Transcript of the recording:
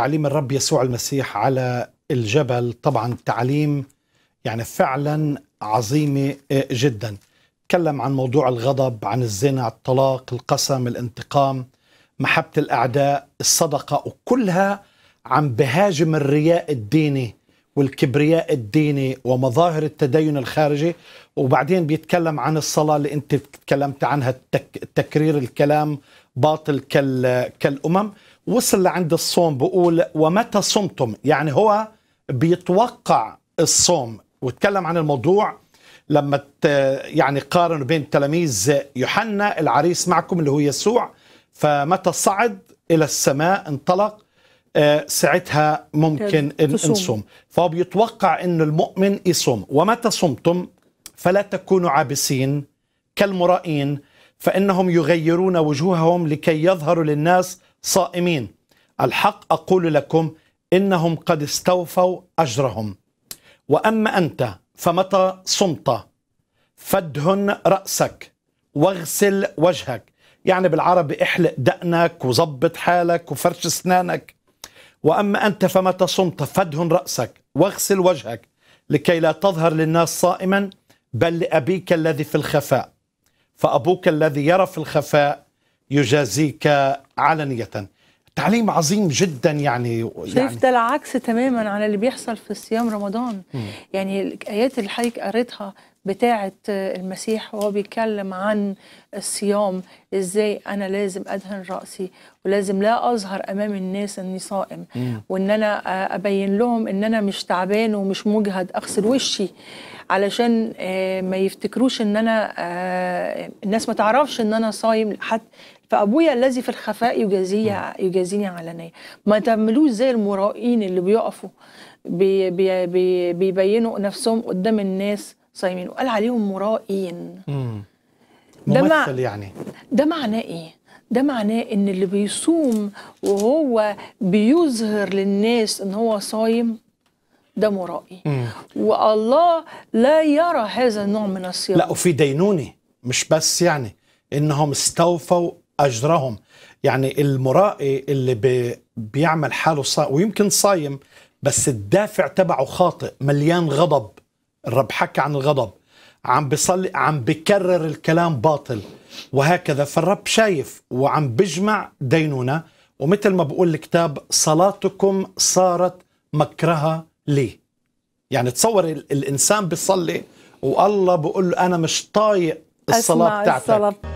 تعليم الرب يسوع المسيح على الجبل طبعا تعليم يعني فعلا عظيمة جدا تكلم عن موضوع الغضب عن الزنا الطلاق القسم الانتقام محبة الأعداء الصدقة وكلها عم بهاجم الرياء الديني والكبرياء الديني ومظاهر التدين الخارجي وبعدين بيتكلم عن الصلاة اللي أنت تكلمت عنها تكرير الكلام باطل كالأمم وصل لعند الصوم بقول ومتى صمتم يعني هو بيتوقع الصوم وتكلم عن الموضوع لما يعني قارن بين تلاميذ يوحنا العريس معكم اللي هو يسوع فمتى صعد الى السماء انطلق آه، ساعتها ممكن نصوم فهو بيتوقع ان المؤمن يصوم ومتى صمتم فلا تكونوا عابسين كالمرائين فانهم يغيرون وجوههم لكي يظهروا للناس صائمين الحق أقول لكم إنهم قد استوفوا أجرهم وأما أنت فمتى صمت فدهن رأسك واغسل وجهك يعني بالعربي احلق دقنك وظبط حالك وفرش اسنانك واما انت فمتى صمت فدهن راسك واغسل وجهك لكي لا تظهر للناس صائما بل لابيك الذي في الخفاء فابوك الذي يرى في الخفاء يجازيك علنية تعليم عظيم جدا يعني شايف يعني. ده العكس تماما عن اللي بيحصل في صيام رمضان مم. يعني الايات اللي حضرتك قريتها بتاعة المسيح وهو بيتكلم عن الصيام ازاي انا لازم ادهن راسي ولازم لا اظهر امام الناس اني صائم مم. وان انا ابين لهم ان انا مش تعبان ومش مجهد اغسل وشي علشان آه، ما يفتكروش ان انا آه، الناس ما تعرفش ان انا صايم حتى فابويا الذي في الخفاء يجازي يجازيني علنيه ما تعملوش زي المرائين اللي بيقفوا بي بي بي بيبينوا نفسهم قدام الناس صايمين وقال عليهم مرائين ممثل مع... يعني ده معناه ايه؟ ده معناه ان اللي بيصوم وهو بيظهر للناس ان هو صايم ده مرائي مم. والله لا يرى هذا النوع من الصيام لا وفي دينونه مش بس يعني انهم استوفوا اجرهم يعني المرائي اللي بي بيعمل حاله صائم ويمكن صايم بس الدافع تبعه خاطئ مليان غضب الرب حكى عن الغضب عم بيصلي عم بكرر الكلام باطل وهكذا فالرب شايف وعم بجمع دينونة ومثل ما بقول الكتاب صلاتكم صارت مكرها لي يعني تصور الإنسان بيصلي والله بقول له أنا مش طايق الصلاة بتاعتك